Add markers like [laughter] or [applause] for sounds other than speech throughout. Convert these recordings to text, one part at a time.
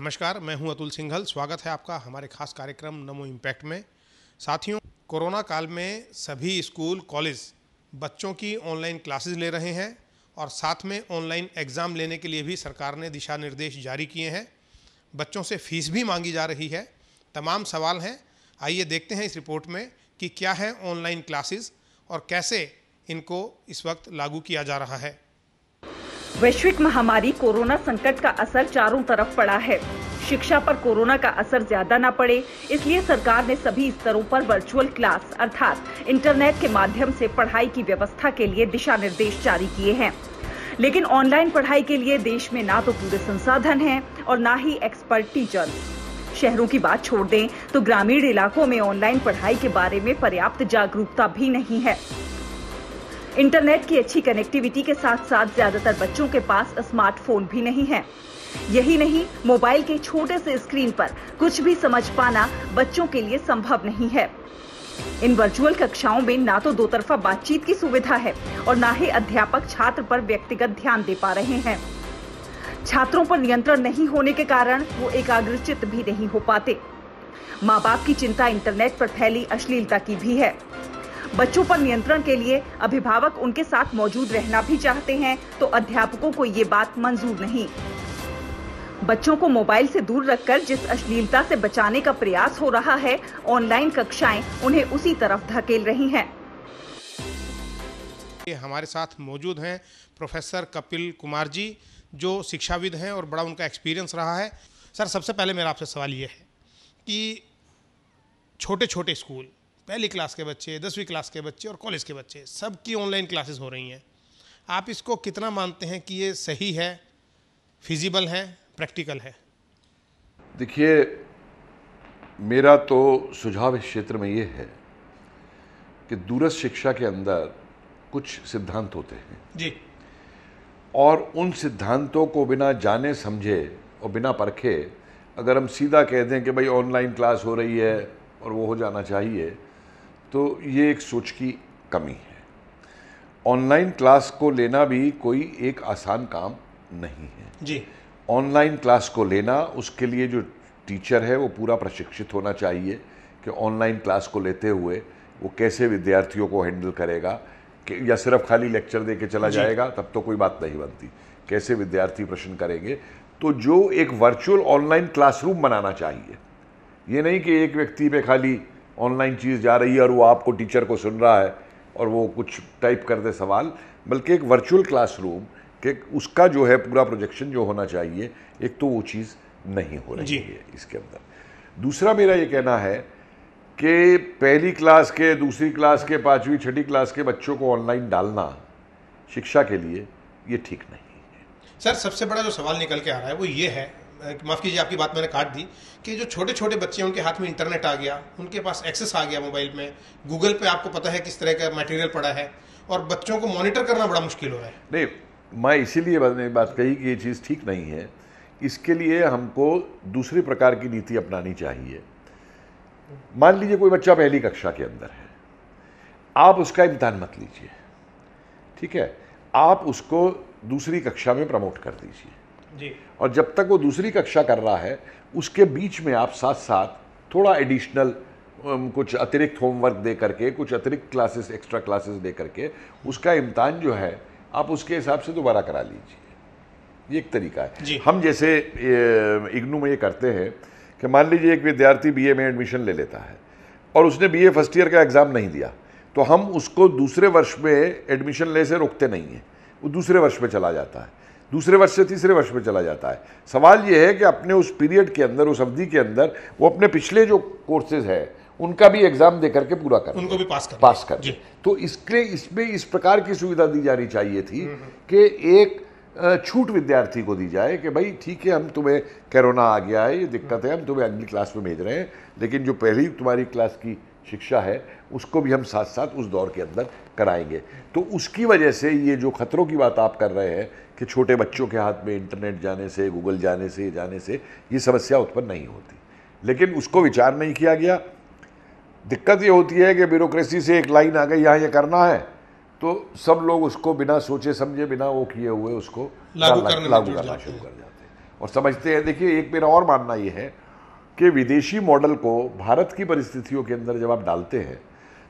नमस्कार मैं हूं अतुल सिंघल स्वागत है आपका हमारे खास कार्यक्रम नमो इम्पैक्ट में साथियों कोरोना काल में सभी स्कूल कॉलेज बच्चों की ऑनलाइन क्लासेस ले रहे हैं और साथ में ऑनलाइन एग्ज़ाम लेने के लिए भी सरकार ने दिशा निर्देश जारी किए हैं बच्चों से फीस भी मांगी जा रही है तमाम सवाल हैं आइए देखते हैं इस रिपोर्ट में कि क्या है ऑनलाइन क्लासेस और कैसे इनको इस वक्त लागू किया जा रहा है वैश्विक महामारी कोरोना संकट का असर चारों तरफ पड़ा है शिक्षा पर कोरोना का असर ज्यादा न पड़े इसलिए सरकार ने सभी स्तरों पर वर्चुअल क्लास अर्थात इंटरनेट के माध्यम से पढ़ाई की व्यवस्था के लिए दिशा निर्देश जारी किए हैं लेकिन ऑनलाइन पढ़ाई के लिए देश में ना तो पूरे संसाधन हैं और ना ही एक्सपर्ट टीचर शहरों की बात छोड़ दें तो ग्रामीण इलाकों में ऑनलाइन पढ़ाई के बारे में पर्याप्त जागरूकता भी नहीं है इंटरनेट की अच्छी कनेक्टिविटी के साथ साथ ज्यादातर बच्चों के पास स्मार्टफोन भी नहीं है यही नहीं मोबाइल के छोटे से स्क्रीन पर कुछ भी समझ पाना बच्चों के लिए संभव नहीं है इन वर्चुअल कक्षाओं में ना तो दो तरफा बातचीत की सुविधा है और ना ही अध्यापक छात्र पर व्यक्तिगत ध्यान दे पा रहे हैं छात्रों पर नियंत्रण नहीं होने के कारण वो एकाग्रचित भी नहीं हो पाते माँ बाप की चिंता इंटरनेट पर फैली अश्लीलता की भी है बच्चों पर नियंत्रण के लिए अभिभावक उनके साथ मौजूद रहना भी चाहते हैं तो अध्यापकों को ये बात मंजूर नहीं बच्चों को मोबाइल से दूर रखकर जिस अश्लीलता से बचाने का प्रयास हो रहा है ऑनलाइन कक्षाएं उन्हें उसी तरफ धकेल रही हैं हमारे साथ मौजूद हैं प्रोफेसर कपिल कुमार जी जो शिक्षाविद हैं और बड़ा उनका एक्सपीरियंस रहा है सर सबसे पहले मेरा आपसे सवाल ये है कि छोटे छोटे स्कूल पहली क्लास के बच्चे दसवीं क्लास के बच्चे और कॉलेज के बच्चे सबकी ऑनलाइन क्लासेस हो रही हैं आप इसको कितना मानते हैं कि ये सही है फिजिबल है प्रैक्टिकल है देखिए मेरा तो सुझाव इस क्षेत्र में ये है कि दूरस्थ शिक्षा के अंदर कुछ सिद्धांत होते हैं जी और उन सिद्धांतों को बिना जाने समझे और बिना परखे अगर हम सीधा कह दें कि भाई ऑनलाइन क्लास हो रही है और वो हो जाना चाहिए तो ये एक सोच की कमी है ऑनलाइन क्लास को लेना भी कोई एक आसान काम नहीं है जी ऑनलाइन क्लास को लेना उसके लिए जो टीचर है वो पूरा प्रशिक्षित होना चाहिए कि ऑनलाइन क्लास को लेते हुए वो कैसे विद्यार्थियों को हैंडल करेगा या सिर्फ खाली लेक्चर दे के चला जाएगा तब तो कोई बात नहीं बनती कैसे विद्यार्थी प्रश्न करेंगे तो जो एक वर्चुअल ऑनलाइन क्लासरूम बनाना चाहिए ये नहीं कि एक व्यक्ति पे खाली ऑनलाइन चीज़ जा रही है और वो आपको टीचर को सुन रहा है और वो कुछ टाइप कर दे सवाल बल्कि एक वर्चुअल क्लासरूम के उसका जो है पूरा प्रोजेक्शन जो होना चाहिए एक तो वो चीज़ नहीं हो रही है इसके अंदर दूसरा मेरा ये कहना है कि पहली क्लास के दूसरी क्लास के पाँचवीं छठी क्लास के बच्चों को ऑनलाइन डालना शिक्षा के लिए ये ठीक नहीं है सर सबसे बड़ा जो सवाल निकल के आ रहा है वो ये है माफ़ कीजिए आपकी बात मैंने काट दी कि जो छोटे छोटे बच्चे हैं उनके हाथ में इंटरनेट आ गया उनके पास एक्सेस आ गया मोबाइल में गूगल पे आपको पता है किस तरह का मटेरियल पड़ा है और बच्चों को मॉनिटर करना बड़ा मुश्किल हो रहा है नहीं मैं इसीलिए मैंने बात कही कि ये चीज़ ठीक नहीं है इसके लिए हमको दूसरी प्रकार की नीति अपनानी चाहिए मान लीजिए कोई बच्चा पहली कक्षा के अंदर है आप उसका इम्तहान मत लीजिए ठीक है आप उसको दूसरी कक्षा में प्रमोट कर दीजिए जी और जब तक वो दूसरी कक्षा कर रहा है उसके बीच में आप साथ साथ थोड़ा एडिशनल um, कुछ अतिरिक्त होमवर्क दे करके कुछ अतिरिक्त क्लासेस एक्स्ट्रा क्लासेस दे करके उसका इम्तहान जो है आप उसके हिसाब से दोबारा करा लीजिए ये एक तरीका है हम जैसे इग्नू में ये करते हैं कि मान लीजिए एक विद्यार्थी बीए में एडमिशन ले लेता है और उसने बीए फर्स्ट ईयर का एग्ज़ाम नहीं दिया तो हम उसको दूसरे वर्ष में एडमिशन ले से रोकते नहीं हैं वो दूसरे वर्ष में चला जाता है दूसरे वर्ष से तीसरे वर्ष में चला जाता है सवाल ये है कि अपने उस पीरियड के अंदर उस अवधि के अंदर वो अपने पिछले जो कोर्सेज हैं उनका भी एग्जाम दे करके पूरा कर उनको भी पास कर पास कर तो इसके इसमें इस प्रकार की सुविधा दी जानी चाहिए थी हम्म, हम्म। कि एक छूट विद्यार्थी को दी जाए कि भाई ठीक है हम तुम्हें कोरोना आ गया है ये दिक्कत है हम तुम्हें अगली क्लास में भेज रहे हैं लेकिन जो पहली तुम्हारी क्लास की शिक्षा है उसको भी हम साथ साथ उस दौर के अंदर कराएंगे तो उसकी वजह से ये जो खतरों की बात आप कर रहे हैं कि छोटे बच्चों के हाथ में इंटरनेट जाने से गूगल जाने से जाने से ये समस्या उत्पन्न नहीं होती लेकिन उसको विचार नहीं किया गया दिक्कत ये होती है कि ब्यूरोक्रेसी से एक लाइन आ गई यहाँ ये करना है तो सब लोग उसको बिना सोचे समझे बिना वो किए हुए उसको लागू करना शुरू कर जाते हैं और समझते हैं देखिए एक मेरा और मानना ये है कि विदेशी मॉडल को भारत की परिस्थितियों के अंदर जब आप डालते हैं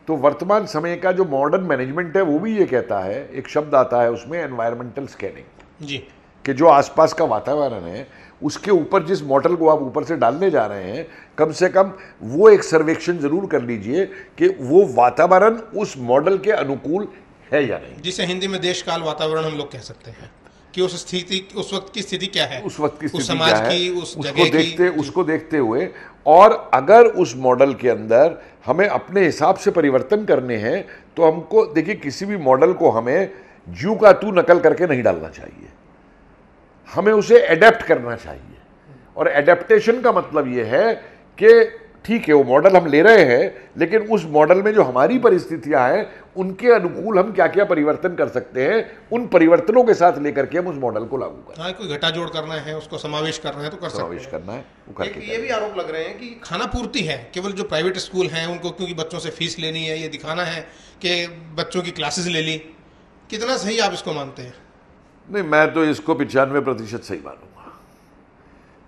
तो वर्तमान समय का जो मॉडर्न मैनेजमेंट है वो भी ये कहता है एक शब्द आता है उसमें एनवायरमेंटल स्कैनिंग जी कि जो आसपास का वातावरण है उसके ऊपर जिस मॉडल को आप ऊपर से डालने जा रहे हैं कम से कम वो एक सर्वेक्षण जरूर कर लीजिए कि वो वातावरण उस मॉडल के अनुकूल है या नहीं जिसे हिंदी में देश काल वातावरण हम लोग कह सकते हैं कि उस स्थिति उस वक्त की स्थिति क्या है उस वक्त की स्थिति क्या है उस उसको देखते की, उसको देखते हुए और अगर उस मॉडल के अंदर हमें अपने हिसाब से परिवर्तन करने हैं तो हमको देखिए किसी भी मॉडल को हमें जू का तू नकल करके नहीं डालना चाहिए हमें उसे एडेप्ट करना चाहिए और एडेप्टेशन का मतलब यह है कि ठीक है वो मॉडल हम ले रहे हैं लेकिन उस मॉडल में जो हमारी परिस्थितियां हैं उनके अनुकूल हम क्या क्या परिवर्तन कर सकते हैं उन परिवर्तनों के साथ लेकर के हम उस मॉडल को लागू करें हाँ, कोई घटा जोड़ करना है उसको समावेश करना है तो कर समावेश करना है वो करके ये भी आरोप लग रहे हैं कि खाना पूर्ति है केवल जो प्राइवेट स्कूल हैं उनको क्योंकि बच्चों से फीस लेनी है ये दिखाना है कि बच्चों की क्लासेस ले ली कितना सही आप इसको मानते हैं नहीं मैं तो इसको पिचानवे प्रतिशत सही मानूंगा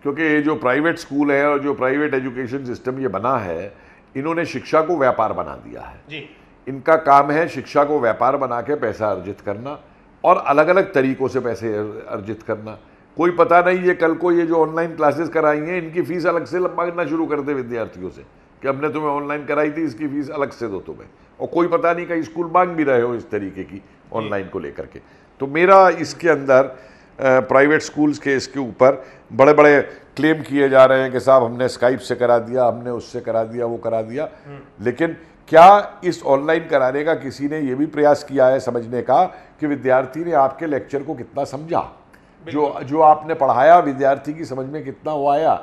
क्योंकि ये जो प्राइवेट स्कूल है और जो प्राइवेट एजुकेशन सिस्टम ये बना है इन्होंने शिक्षा को व्यापार बना दिया है जी इनका काम है शिक्षा को व्यापार बना के पैसा अर्जित करना और अलग अलग तरीक़ों से पैसे अर्जित करना कोई पता नहीं ये कल को ये जो ऑनलाइन क्लासेस कराई हैं इनकी फ़ीस अलग से मांगना शुरू कर दे विद्यार्थियों से कि हमने तुम्हें ऑनलाइन कराई थी इसकी फ़ीस अलग से दो तुम्हें और कोई पता नहीं कहीं स्कूल मांग भी रहे हो इस तरीके की ऑनलाइन को लेकर के तो मेरा इसके अंदर प्राइवेट स्कूल्स के इसके ऊपर बड़े बड़े क्लेम किए जा रहे हैं कि साहब हमने स्काइप से करा दिया हमने उससे करा दिया वो करा दिया हम्म। लेकिन क्या इस ऑनलाइन कराने का किसी ने ये भी प्रयास किया है समझने का कि विद्यार्थी ने आपके लेक्चर को कितना समझा जो जो आपने पढ़ाया विद्यार्थी की समझ में कितना वो आया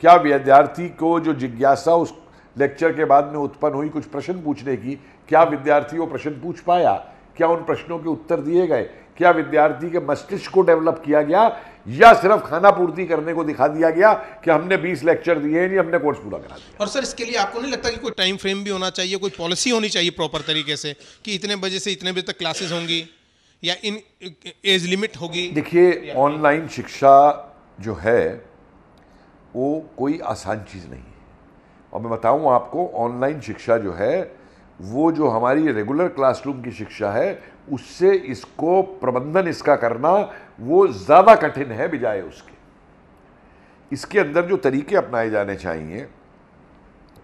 क्या विद्यार्थी को जो जिज्ञासा उस लेक्चर के बाद में उत्पन्न हुई कुछ प्रश्न पूछने की क्या विद्यार्थी वो प्रश्न पूछ पाया क्या उन प्रश्नों के उत्तर दिए गए क्या विद्यार्थी के मस्तिष्क को डेवलप किया गया या सिर्फ खाना पूर्ति करने को दिखा दिया गया कि हमने 20 लेक्चर दिए हैं हमने कोर्स पूरा करा दिया और सर इसके लिए आपको नहीं लगता कि कोई टाइम फ्रेम भी होना चाहिए कोई पॉलिसी होनी चाहिए प्रॉपर तरीके से कि इतने बजे से इतने बजे तक क्लासेस होंगी या इन एज लिमिट होगी देखिए ऑनलाइन शिक्षा जो है वो कोई आसान चीज़ नहीं है और मैं बताऊँ आपको ऑनलाइन शिक्षा जो है वो जो हमारी रेगुलर क्लासरूम की शिक्षा है उससे इसको प्रबंधन इसका करना वो ज़्यादा कठिन है बजाय उसके इसके अंदर जो तरीके अपनाए जाने चाहिए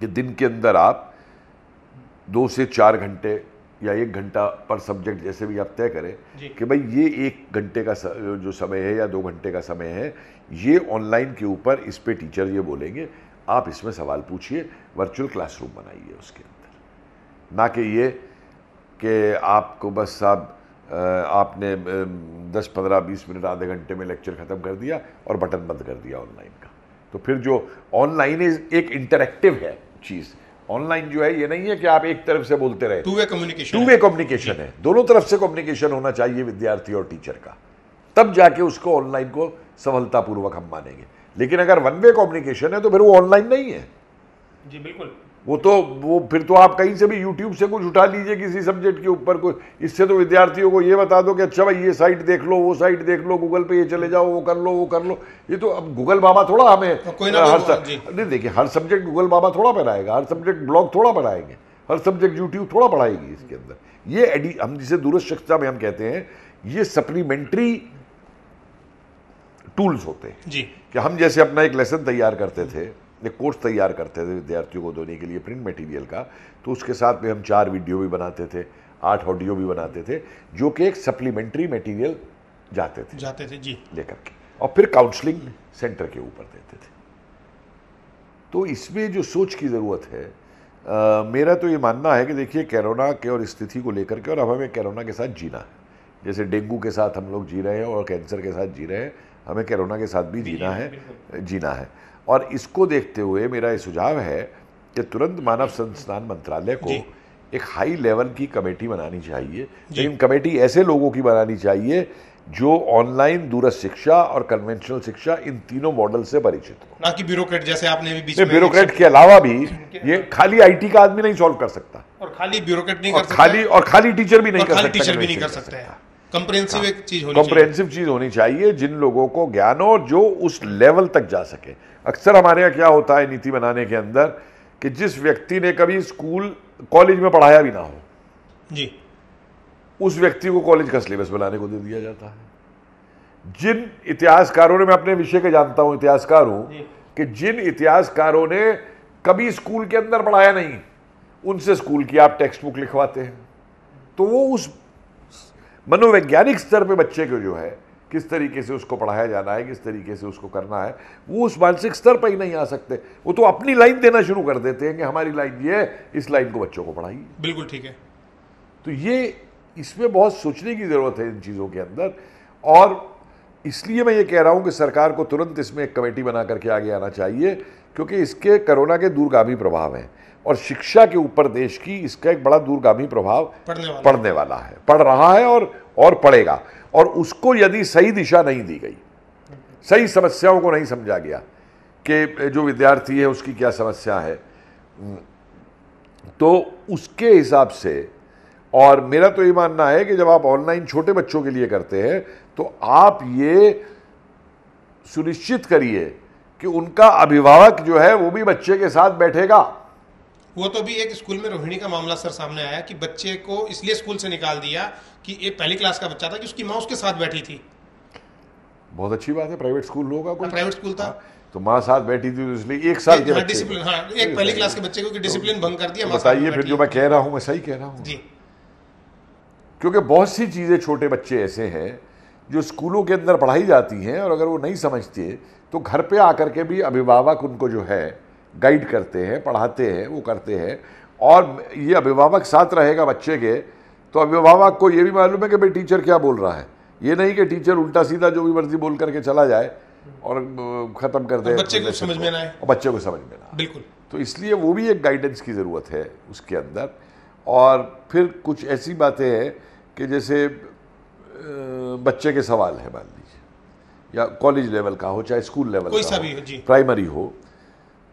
कि दिन के अंदर आप दो से चार घंटे या एक घंटा पर सब्जेक्ट जैसे भी आप तय करें कि भाई ये एक घंटे का जो समय है या दो घंटे का समय है ये ऑनलाइन के ऊपर इस पर टीचर ये बोलेंगे आप इसमें सवाल पूछिए वर्चुअल क्लासरूम बनाइए उसके ना कि ये कि आपको बस साहब आपने दस पंद्रह बीस मिनट आधे घंटे में लेक्चर ख़त्म कर दिया और बटन बंद कर दिया ऑनलाइन का तो फिर जो ऑनलाइन एक इंटरेक्टिव है चीज़ ऑनलाइन जो है ये नहीं है कि आप एक तरफ से बोलते रहे two way communication two way communication है दोनों तरफ से कम्युनिकेशन होना चाहिए विद्यार्थी और टीचर का तब जाके उसको ऑनलाइन को सफलतापूर्वक हम मानेंगे लेकिन अगर वन वे कम्युनिकेशन है तो फिर वो ऑनलाइन नहीं है जी बिल्कुल वो तो वो फिर तो आप कहीं से भी यूट्यूब से कुछ उठा लीजिए किसी सब्जेक्ट के ऊपर कोई इससे तो विद्यार्थियों को ये बता दो कि अच्छा भाई ये साइट देख लो वो साइट देख लो गूगल पे ये चले जाओ वो कर लो वो कर लो ये तो अब गूगल बाबा थोड़ा हमें तो कोई ना हर हाँ नहीं देखिए हर सब्जेक्ट गूगल बाबा थोड़ा पढ़ाएगा हर सब्जेक्ट ब्लॉग थोड़ा पढ़ाएंगे हर सब्जेक्ट यूट्यूब थोड़ा पढ़ाएगी इसके अंदर ये एडी हम जिसे दूरस्थ शिक्षा में हम कहते हैं ये सप्लीमेंट्री टूल्स होते हैं जी कि हम जैसे अपना एक लेसन तैयार करते थे एक कोर्स तैयार करते थे विद्यार्थियों को धोने के लिए प्रिंट मटेरियल का तो उसके साथ में हम चार वीडियो भी बनाते थे आठ ऑडियो भी बनाते थे जो कि एक सप्लीमेंट्री मटेरियल जाते थे जाते थे जी लेकर के और फिर काउंसलिंग सेंटर के ऊपर देते थे तो इसमें जो सोच की ज़रूरत है आ, मेरा तो ये मानना है कि देखिए कैरोना के और स्थिति को लेकर के और अब हमें कैरोना के साथ जीना है जैसे डेंगू के साथ हम लोग जी रहे हैं और कैंसर के साथ जी रहे हैं हमें कोरोना के साथ भी जीना है जीना है और इसको देखते हुए मेरा ये सुझाव है कि तुरंत मानव संस्थान मंत्रालय को एक हाई लेवल की कमेटी बनानी चाहिए लेकिन कमेटी ऐसे लोगों की बनानी चाहिए जो ऑनलाइन दूरस्थ शिक्षा और कन्वेंशनल शिक्षा इन तीनों मॉडल से परिचित हो ना कि ब्यूरोक्रेट जैसे आपने भी बीच में ब्यूरोक्रेट के अलावा भी [laughs] ये खाली आईटी का आदमी नहीं सॉल्व कर सकता और खाली ब्यूरोक्रेट नहीं कर सकता खाली और खाली टीचर भी नहीं कर सकता टीचर भी नहीं कर सकता कंप्रेहेंसिव हाँ। एक चीज होनी कंप्रेहेंसिव चीज होनी चाहिए जिन लोगों को ज्ञान हो जो उस लेवल तक जा सके अक्सर हमारे यहाँ क्या होता है नीति बनाने के अंदर कि जिस व्यक्ति ने कभी स्कूल कॉलेज में पढ़ाया भी ना हो जी उस व्यक्ति को कॉलेज का सिलेबस बनाने को दे दिया जाता है जिन इतिहासकारों ने मैं अपने विषय के जानता हूं इतिहासकार हूं कि जिन इतिहासकारों ने कभी स्कूल के अंदर पढ़ाया नहीं उनसे स्कूल की आप टेक्स्ट बुक लिखवाते हैं तो वो उस मनोवैज्ञानिक स्तर पे बच्चे को जो है किस तरीके से उसको पढ़ाया जाना है किस तरीके से उसको करना है वो उस मानसिक स्तर पर ही नहीं आ सकते वो तो अपनी लाइन देना शुरू कर देते हैं कि हमारी लाइन ये है इस लाइन को बच्चों को पढ़ाइए बिल्कुल ठीक है तो ये इसमें बहुत सोचने की ज़रूरत है इन चीज़ों के अंदर और इसलिए मैं ये कह रहा हूँ कि सरकार को तुरंत इसमें एक कमेटी बना करके आगे आना चाहिए क्योंकि इसके कोरोना के दूरगामी प्रभाव हैं और शिक्षा के ऊपर देश की इसका एक बड़ा दूरगामी प्रभाव पड़ने वाला, पड़ने वाला है पड़ रहा है और और पड़ेगा और उसको यदि सही दिशा नहीं दी गई सही समस्याओं को नहीं समझा गया कि जो विद्यार्थी है उसकी क्या समस्या है तो उसके हिसाब से और मेरा तो ये मानना है कि जब आप ऑनलाइन छोटे बच्चों के लिए करते हैं तो आप ये सुनिश्चित करिए कि उनका अभिभावक जो है वो भी बच्चे के साथ बैठेगा वो तो भी एक स्कूल में रोहिणी का मामला सर सामने आया कि बच्चे को इसलिए स्कूल से निकाल दिया कि ये पहली क्लास का बच्चा था कि उसकी माँ उसके साथ बैठी थी बहुत अच्छी बात है प्राइवेट स्कूल होगा कोई प्राइवेट स्कूल था हाँ, तो माँ साथ बैठी थी तो इसलिए एक साल के डिसिप्लिन हाँ एक तो पहली क्लास के बच्चे को डिसिप्लिन तो भंग कर दिया बताइए फिर जो मैं कह रहा हूँ मैं सही कह रहा हूँ जी क्योंकि बहुत सी चीज़ें छोटे बच्चे ऐसे हैं जो स्कूलों के अंदर पढ़ाई जाती हैं और अगर वो नहीं समझते तो घर पे आकर के भी अभिभावक उनको जो है गाइड करते हैं पढ़ाते हैं वो करते हैं और ये अभिभावक साथ रहेगा बच्चे के तो अभिभावक को ये भी मालूम है कि भाई टीचर क्या बोल रहा है ये नहीं कि टीचर उल्टा सीधा जो भी मर्जी बोल करके चला जाए और ख़त्म कर दे बच्चे को समझ में ना और बच्चे को समझ में ना बिल्कुल तो इसलिए वो भी एक गाइडेंस की ज़रूरत है उसके अंदर और फिर कुछ ऐसी बातें हैं कि जैसे बच्चे के सवाल है मान लीजिए या कॉलेज लेवल का हो चाहे स्कूल लेवल कोई का हो प्राइमरी हो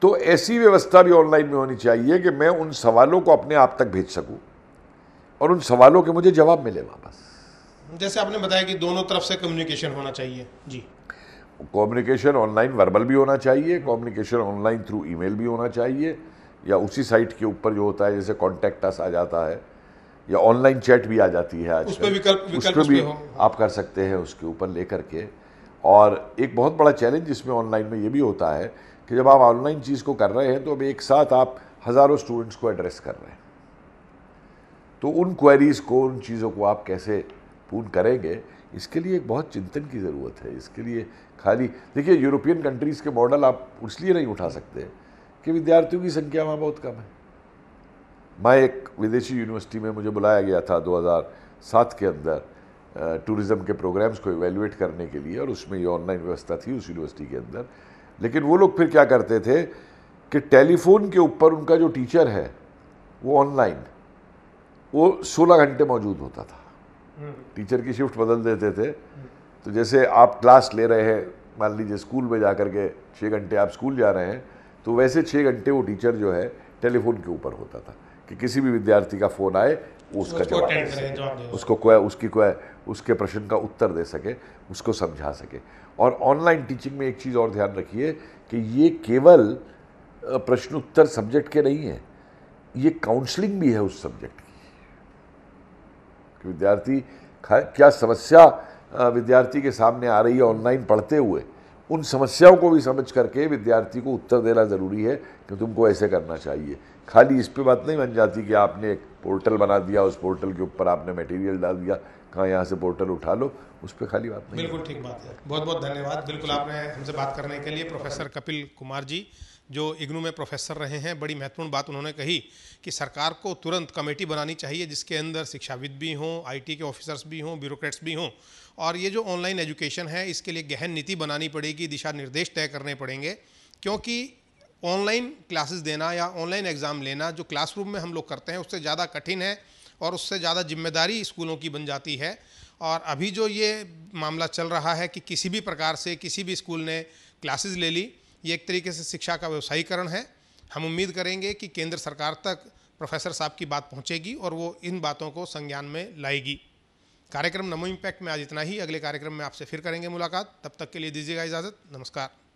तो ऐसी व्यवस्था भी ऑनलाइन में होनी चाहिए कि मैं उन सवालों को अपने आप तक भेज सकूं और उन सवालों के मुझे जवाब मिले वापस जैसे आपने बताया कि दोनों तरफ से कम्युनिकेशन होना चाहिए जी कम्युनिकेशन ऑनलाइन वर्बल भी होना चाहिए कम्युनिकेशन ऑनलाइन थ्रू ईमेल भी होना चाहिए या उसी साइट के ऊपर जो होता है जैसे कॉन्टैक्ट आ जाता है या ऑनलाइन चैट भी आ जाती है आज उस पर विकल्प, उस भी आप कर सकते हैं उसके ऊपर लेकर के और एक बहुत बड़ा चैलेंज इसमें ऑनलाइन में ये भी होता है कि जब आप ऑनलाइन चीज़ को कर रहे हैं तो अब एक साथ आप हज़ारों स्टूडेंट्स को एड्रेस कर रहे हैं तो उन क्वेरीज़ को उन चीज़ों को आप कैसे पूर्ण करेंगे इसके लिए एक बहुत चिंतन की ज़रूरत है इसके लिए खाली देखिए यूरोपियन कंट्रीज़ के मॉडल आप इसलिए नहीं उठा सकते कि विद्यार्थियों की संख्या वहाँ बहुत कम है मैं एक विदेशी यूनिवर्सिटी में मुझे बुलाया गया था 2007 के अंदर टूरिज़्म के प्रोग्राम्स को इवेलुएट करने के लिए और उसमें ये ऑनलाइन व्यवस्था थी उस यूनिवर्सिटी के अंदर लेकिन वो लोग फिर क्या करते थे कि टेलीफोन के ऊपर उनका जो टीचर है वो ऑनलाइन वो सोलह घंटे मौजूद होता था टीचर हम्म। की शिफ्ट बदल देते थे हम्म। तो जैसे आप क्लास ले रहे हैं मान लीजिए स्कूल में जा कर के छः घंटे आप स्कूल जा रहे हैं तो वैसे छः घंटे वो टीचर जो है टेलीफोन के ऊपर होता था कि किसी भी विद्यार्थी का फ़ोन आए उसका जवाब दे सके उसको कोई उसकी को उसके प्रश्न का उत्तर दे सके उसको समझा सके और ऑनलाइन टीचिंग में एक चीज़ और ध्यान रखिए कि ये केवल प्रश्नोत्तर सब्जेक्ट के नहीं है ये काउंसलिंग भी है उस सब्जेक्ट की कि विद्यार्थी क्या समस्या विद्यार्थी के सामने आ रही है ऑनलाइन पढ़ते हुए उन समस्याओं को भी समझ करके विद्यार्थी को उत्तर देना ज़रूरी है कि तुमको ऐसे करना चाहिए खाली इस पे बात नहीं बन जाती कि आपने एक पोर्टल बना दिया उस पोर्टल के ऊपर आपने मटेरियल डाल दिया कहाँ यहाँ से पोर्टल उठा लो उस पर खाली बात नहीं बिल्कुल ठीक बात है बहुत बहुत धन्यवाद बिल्कुल आपने हमसे बात करने के लिए प्रोफेसर कपिल कुमार जी जो इग्नू में प्रोफेसर रहे हैं बड़ी महत्वपूर्ण बात उन्होंने कही कि सरकार को तुरंत कमेटी बनानी चाहिए जिसके अंदर शिक्षाविद भी हों आईटी के ऑफिसर्स भी हों ब्यूरोक्रेट्स भी हों और ये जो ऑनलाइन एजुकेशन है इसके लिए गहन नीति बनानी पड़ेगी दिशा निर्देश तय करने पड़ेंगे क्योंकि ऑनलाइन क्लासेस देना या ऑनलाइन एग्ज़ाम लेना जो क्लासरूम में हम लोग करते हैं उससे ज़्यादा कठिन है और उससे ज़्यादा जिम्मेदारी स्कूलों की बन जाती है और अभी जो ये मामला चल रहा है कि किसी भी प्रकार से किसी भी स्कूल ने क्लासेस ले ली ये एक तरीके से शिक्षा का व्यवसायीकरण है हम उम्मीद करेंगे कि केंद्र सरकार तक प्रोफेसर साहब की बात पहुंचेगी और वो इन बातों को संज्ञान में लाएगी कार्यक्रम नमो इम्पैक्ट में आज इतना ही अगले कार्यक्रम में आपसे फिर करेंगे मुलाकात तब तक के लिए दीजिएगा इजाज़त नमस्कार